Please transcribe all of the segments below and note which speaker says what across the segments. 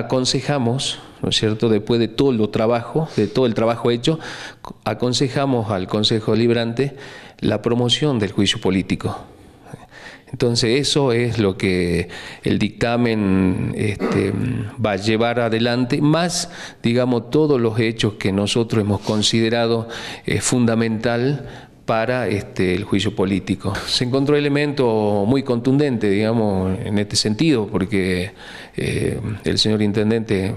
Speaker 1: aconsejamos, ¿no es cierto?, después de todo el trabajo, de todo el trabajo hecho, aconsejamos al Consejo Librante la promoción del juicio político. Entonces eso es lo que el dictamen este, va a llevar adelante, más, digamos, todos los hechos que nosotros hemos considerado eh, fundamental para este, el juicio político. Se encontró elemento muy contundente, digamos, en este sentido, porque eh, el señor intendente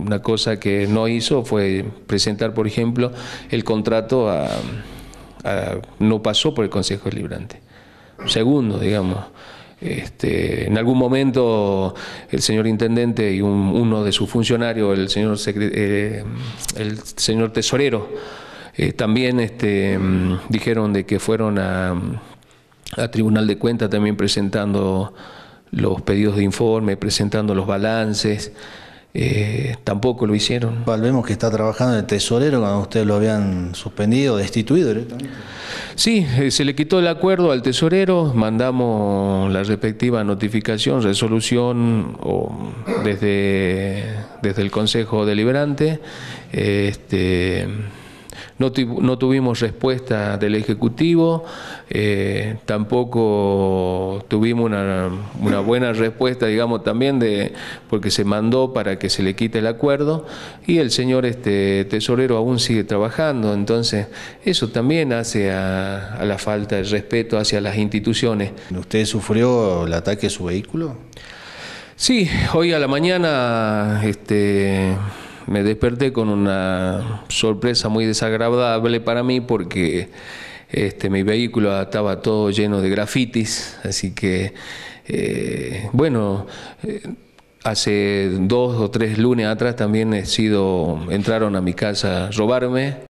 Speaker 1: una cosa que no hizo fue presentar, por ejemplo, el contrato a, no pasó por el Consejo Deliberante. Segundo, digamos. Este, en algún momento el señor intendente y uno de sus funcionarios, el señor, eh, el señor tesorero, eh, también este, mm, dijeron de que fueron a, Tribunal de Cuentas también presentando los pedidos de informe, presentando los balances. Eh, tampoco lo hicieron. Vemos que está trabajando el tesorero cuando ustedes lo habían suspendido, destituido Sí, eh, se le quitó el acuerdo al tesorero, mandamos la respectiva notificación, resolución o desde, desde el Consejo Deliberante. Este, no, tuvimos respuesta del Ejecutivo, eh, tampoco tuvimos una, buena respuesta, digamos, también de porque se mandó para que se le quite el acuerdo y el señor este, tesorero aún sigue trabajando, entonces eso también hace a, la falta de respeto hacia las instituciones. ¿Usted sufrió el ataque a su vehículo? Sí, hoy a la mañana este, me desperté con una sorpresa muy desagradable para mí porque este, mi vehículo estaba todo lleno de grafitis, así que, eh, bueno, eh, hace dos o tres lunes atrás también he sido, entraron a mi casa a robarme